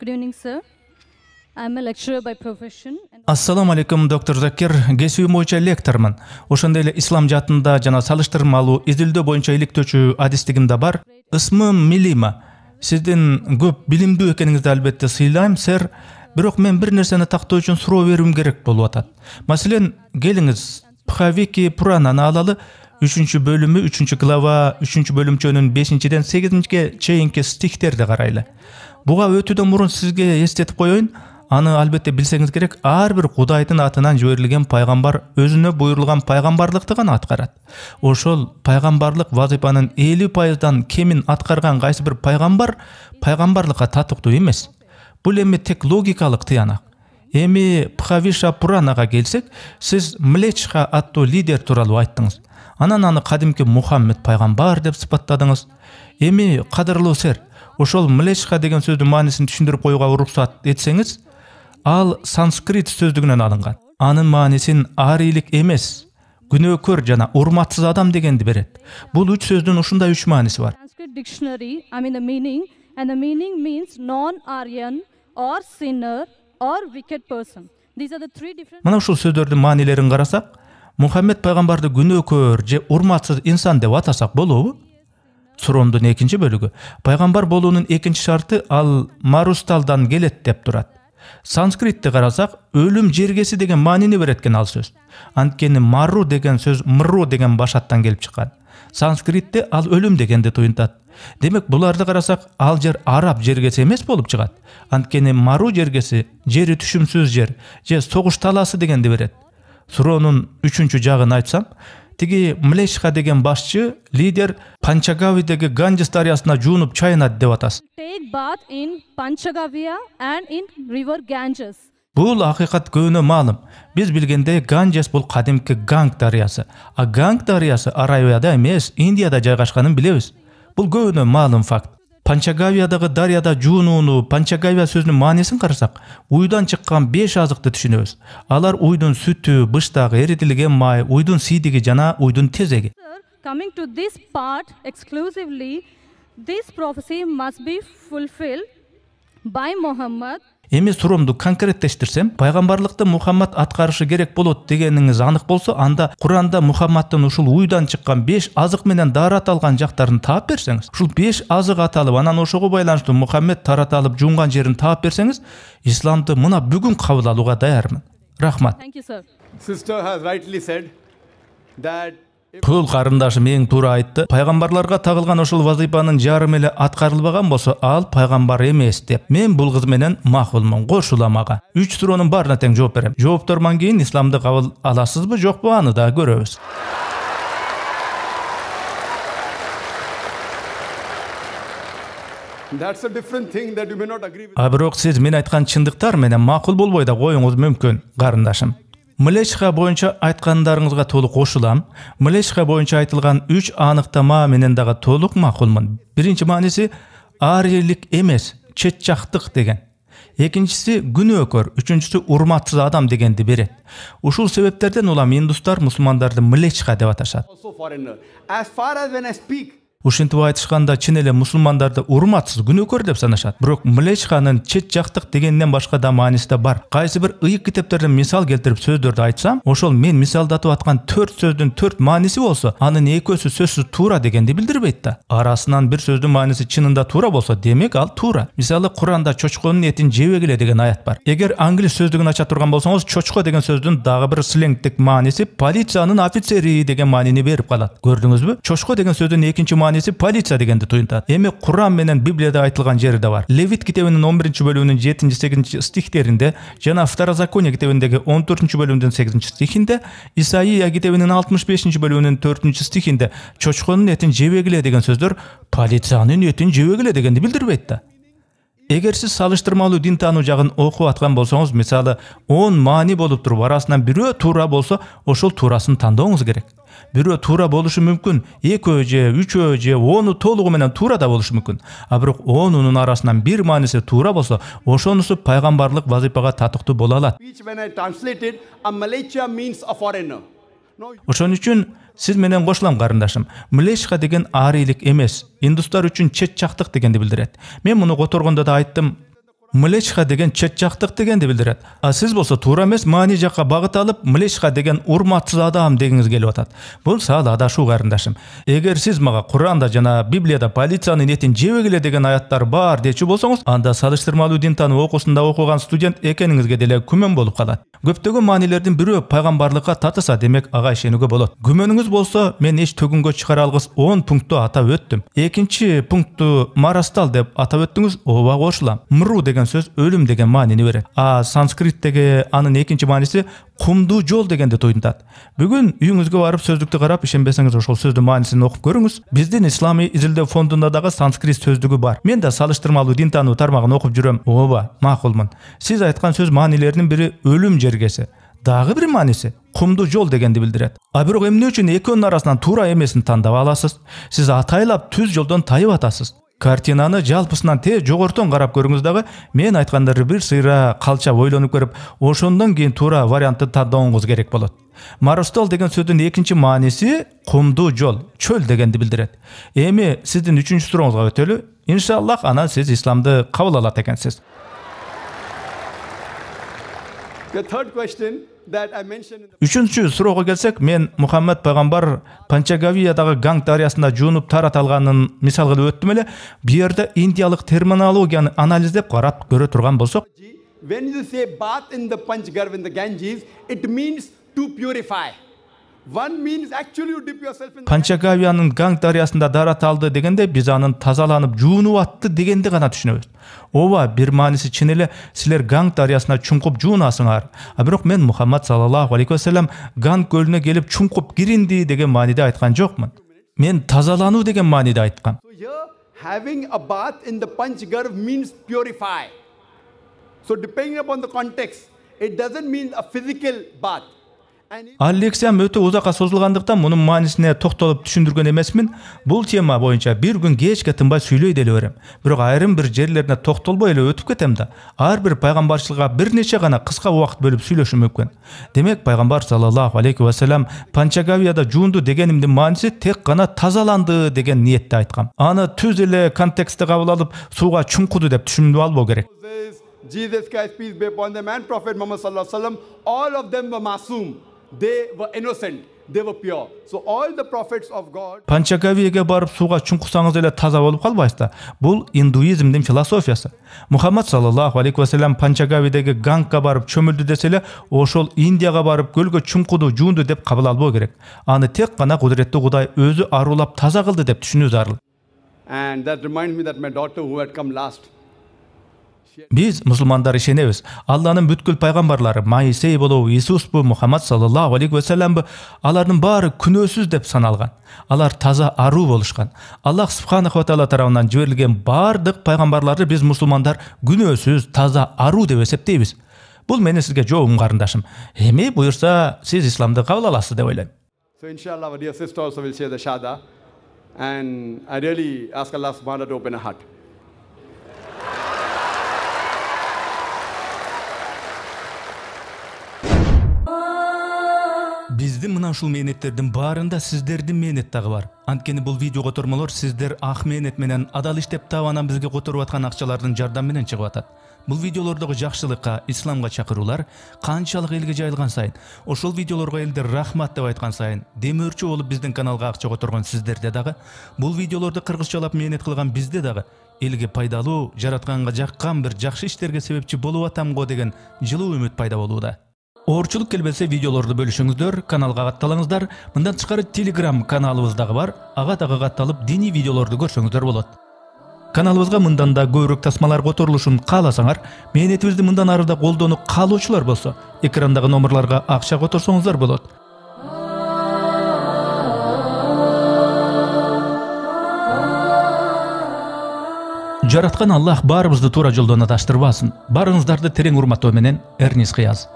Good evening, sir. I'm a lecturer алейкум, доктор Закир. Кесүүм боюнча лектормун. Ошондой эле ислам жаатында жана салыштырмалуу изилдөө боюнча иликтөөчү адистигим да бар. Ысмым Милима. Сиздин көп билимдүү экениңизди албетте сыйлайм, сэр. Бирок мен бир нерсени тактоо үчүн суроо берүүм керек болуп атат. Маселен, келиңиз Пхавики Пурананы алалы, 3-чү бөлүмү, 3 глава, 3-чү бөлүмчөнүн 5-ден 8 чейинки стихтерди карайлы буга өтүүдөн мурун сизге эстетип коеюн аны албетте билсеңиз керек ар бир кудайдын атынан жиберилген пайгамбар өзүнө буйрулган пайгамбарлыкты гана аткарат ошол пайгамбарлык вазыйпанын элүү пайыздан кемин аткарган кайсы бир пайгамбар пайгамбарлыкка татыктуу эмес бул эми тек логикалык тыянак эми пхавиша пуранага келсек сиз млечха аттуу лидер тууралуу айттыңыз анан аны кадимки мухаммед пайгамбар деп сыпаттадыңыз эми кадырлуу сэр ошол млешха деген сөздүн маанисин түшүндүрүп коюуга уруксат этсеңиз ал санскрит сөздүгүнөн алынган анын маанисин арийлик эмес күнөөкөр жана урматсыз адам дегенди берет бул үч сөздүн ушундай үч мааниси бар dictionary i mean the meaning and the мына ушул сөздөрдүн маанилерин карасак мухаммед пайгамбарды күнөөкөр же урматсыз инсан деп атасак болобу суромдун экинчи бөлүгү пайгамбар болуунун экинчи шарты ал марусталдан келет деп турат санскритти карасак өлүм жергеси деген маанини берет экен ал сөз анткени мару деген сөз мру деген башаттан келип чыккан санскритте ал өлүм дегенди туюнтат демек буларды карасак ал жер араб жергеси эмес болуп чыгат анткени мару жергеси жери түшүмсүз жер же согуш талаасы дегенди берет суроонун үчүнчү жагын айтсам тиги млешха деген башчы лидер панчагавидеги ганжес дарыясына жуунуп чайынат деп атасыз бул акыйкат көбүнө маалым биз билгендей ганжес бул кадимки ганг дарыясы а ганг дарыясы аравияда эмес индияда жайгашканын билебиз бул көбүнө маалым факт панчагавиядагы дарыяда жуунууну панчагавия сөзүнүн маанисин карасак уйдан чыккан беш азыкты түшүнөбүз алар уйдун сүтү быштагы эритилген май уйдун сийдиги жана уйдун тезеги coming to this this part exclusively prophecy must be fulfilled бай Muhammad эми суроомду конкреттештирсем пайгамбарлыкты мухаммад аткарышы керек болот дегениңиз анык болсо анда куранда мухаммадтын ушул уйдан чыккан беш азык менен дары аталган жактарын таап берсеңиз ушул беш азык аталып анан ошого байланыштуу мухаммед тараталып жуунган жерин таап берсеңиз исламды мына бүгүн кабыл алууга даярмын рахмат sister has rightly said Құл қарындашы мен тура айтты пайғамбарларға тағылған ұшыл вазыйпанын жарым эле атқарылбаған болса, ал пайғамбар емес деп мен бұл кыз менен макулмун кошулам ага үч суроонун баарына тең жооп берем жоопторман кейін, исламды кабыл жоқ жокпу аны да agree with. бирок сиз мен айтқан чындыктар менен мақұл болбой да қойыңыз мүмкүн млечха боюнча айтқандарыңызға толық кошулам млечха боюнча айтылған үч аныктама менен дагы толук макулмун биринчи мааниси арийлик эмес чет жақтық деген экинчиси күнөөкөр үшіншісі урматсыз адам дегенді береді ушул себептерден улам индустар мусулмандарды млечха деп аташады ушинтип айтышканда чын эле мусулмандарды урматсыз күнөөкөр деп санашат бирок млечканын чет жактык дегенден башка да мааниси да бар кайсы бир ыйык китептерден мисал келтирип сөздөрдү айтсам ошол мен мисалдатып аткан төрт сөздүн төрт мааниси болсо анын экөөсү сөзсүз туура дегенди билдирбейт да арасынан бир сөздүн мааниси чынында туура болсо демек ал туура мисалы куранда чочконун этин жебегиле деген аят бар эгер англис сөздүгүн ача турган болсоңуз чочко деген сөздүн дагы бир сленгтик мааниси полициянын офицери деген маанини берип калат көрдүңүзбү чочко деген сөздүн экинчи мааниси полиция дегенди туюнтат эми куран менен библияда айтылган жери да бар левит китебинин он биринчи бөлүмүнүн жетинчи сегизинчи стихтеринде жана второзаконие китебиндеги он төртүнчү бөлүмдүн сегизинчи стихинде исаия китебинин алтымыш бешинчи бөлүмүнүн төртүнчү стихинде чочконун этин жебегиле деген сөздөр полициянын этин жебегиле дегенди билдирбейт да эгер сиз салыштырмалуу дин таануу жагын окуп аткан болсоңуз мисалы он маани болуп туруп арасынан бирөө туура болсо ошол туурасын тандооңуз керек бирөө туура болушу мүмкүн экөө же үчөө же ону толугу менен туура да болушу мүмкүн а бирок онунун арасынан бир мааниси туура болсо ошонусу пайгамбарлык вазыйпага татыктуу боло алат ошон үчүн сиз менен кошулам карындашым млешха деген арийлик эмес индустар үчүн чет жактык дегенди билдирет мен муну которгондо да айттым млечха деген чет жактык дегенди билдирет а сіз болсо туура эмес маани жакка багыт алып млечха деген урматсыз адам дегиңиз келіп атат Бұл сал адашу карындашым эгер сіз мага құранда жана библияда полицияны этин жебегиле деген аяттар бар дечү болсаңыз анда салыштырмалуу дин таануу окуусунда окуган студент екеніңізге деле күмөн болып қалады көптөгөн маанилердин бирөө пайғамбарлыққа татыса демек ага ишенүүгө болады күмөнүңүз болсо мен эч төгүнгө чыгара алгыс он пунктту атап өттім. екінші пунктту марастал деп атап өттіңіз ооба кошулам мру деген деген сөз өлім деген маанини берет а санскриттеги анын экинчи мааниси кумдуу жол дегенди туудурат бүгүн үйүңүзгө барып сөздүктү карап ишенбесеңиз ошол сөздүн маанисин окуп көрүңүз биздин исламий изилдөө фондунда дагы санскрит сөздүгү бар мен да салыштырмалуу дин таануу тармагын окуп жүрөм ооба макулмун сиз айткан сөз маанилеринин бири өлүм жергеси дагы бир мааниси кумдуу жол дегенди билдирет а бирок эмне үчүн экөөнүн арасынан туура эмесин тандап аласыз сиз атайлап түз жолдон тайып атасыз картинаны жалпысынан те жогортон карап көрүңүз дагы мен айткандарды бир сыйра калча ойлонуп көрүп ошондон кийин туура вариантты тандооңуз керек болот маростол деген сөздүн экинчи мааниси кумдуу жол чөл дегенди билдирет эми сиздин үчүнчү сурооңузга өтөлү иншаллах анан сиз исламды кабыл алат экенсиз The үшінші сұрауға келсек мен мұхаммед пайғамбар панчагавиядағы ганг дариясында жуынып тараталғанын мысал қылып өттім еле бұл жерде индиялық терминологияны анализдеп қарап көре тұрған болсақ. when you say bath in the Panchgarh in the Ganges, it means to purify. Panchagavya'nın Gang daryasında daratıldı degende Bizanın tazalanıp juunuwatdy degenди гана түшүнөбүз. Ова бир мааниси чын эле силер Ганг дарыясына чумкуп жуунасыңар. А бирок мен Мухаммад саллаллаху алейхи вассалам Ганг көлүнө келип чумкуп киринди деген мааниде айткан жокмун. Мен тазалануу деген мааниде айткам. Having a bath in the Panchgarh means purify. So depending upon the context, it doesn't mean a physical bath. аллексия өтө узакка созулгандыктан мунун маанисине токтолуп түшүндүргөн эмесмин бул тема боюнча бир күн кечке тынбай сүйлөй деле берем бирок айрым бир жерлерине токтолбой эле өтүп кетем да ар бир пайгамбарчылыкка бир нече гана кыска убакыт бөлүп сүйлөшү мүмкүн демек пайгамбар саллаллаху алейхи вассалам панчагавияда жуунду дегенимдин мааниси тек гана тазаланды деген ниетте айткам аны түз эле контекстте кабыл алып сууга чуңкуду деп түшүнүп албоо керек they were innocent they were pure so all the prophets of god панчакавиге барып суға чұңқысаңыз эле таза болып да бұл индуизмдің философиясы Мухаммад саллаллаху алейхи уассалам панчакавидегі гангқа барып чөмүлдү десе эле ошол индияға барып көлгө чумкуду жуунду деп кабыл албоо керек аны тек гана кудуреттүү кудай өзү арулап таза кылды деп түшүнүү зарыл Біз, мұсылмандар ишенебиз алланың бүткіл пайғамбарлары, Маисей болу иисус бұ мухаммад саллаллаху алейхи вассаламбы алардын бары күнөөсүз деп саналған, алар таза ару болушкан аллах субханаху тағала тарабынан жиберилген бардық пайғамбарларды біз мұсылмандар күнөөсүз таза ару деп эсептейбиз Бұл менин сізге жообум карындашым Емей бұйырса, сіз исламды кабыл деп ойлойм біздің мына ушул мээнеттердин баарында сиздердин мээнет дагы бар анткени бул видео котормолор сиздер ак мээнет менен адал иштеп таап анан бизге которуп аткан акчалардын жардамы менен чыгып атат бул видеолордогу жакшылыкка исламга чакыруулар канчалык элге жайылган сайын ошол видеолорго элдер рахмат деп айткан сайын дем өрчі болуп биздин каналга акча которгон сиздерде дагы бул видеолорду кыргызчалап мээнет кылган бизде дагы элге пайдалуу жаратканга жаккан бир жакшы иштерге себепчи болуп атам го деген жылуу үмүт пайда болууда оорчулук келбесе видеолорду бөлүшүңүздөр каналга катталыңыздар мындан тышкары Telegram каналыбыз бар ага дагы катталып диний видеолорду көрсөңүздөр болот каналыбызга мындан да көбүрөөк тасмалар которулушун кааласаңар мээнетибизди мындан ары да колдонуу каалоочулар болсо экрандагы номерлерге акча которсоңуздар болот жараткан аллах баарыбызды туура жолдон адаштырбасын барыңыздарды терең урматтоо менен Эрнис кыяз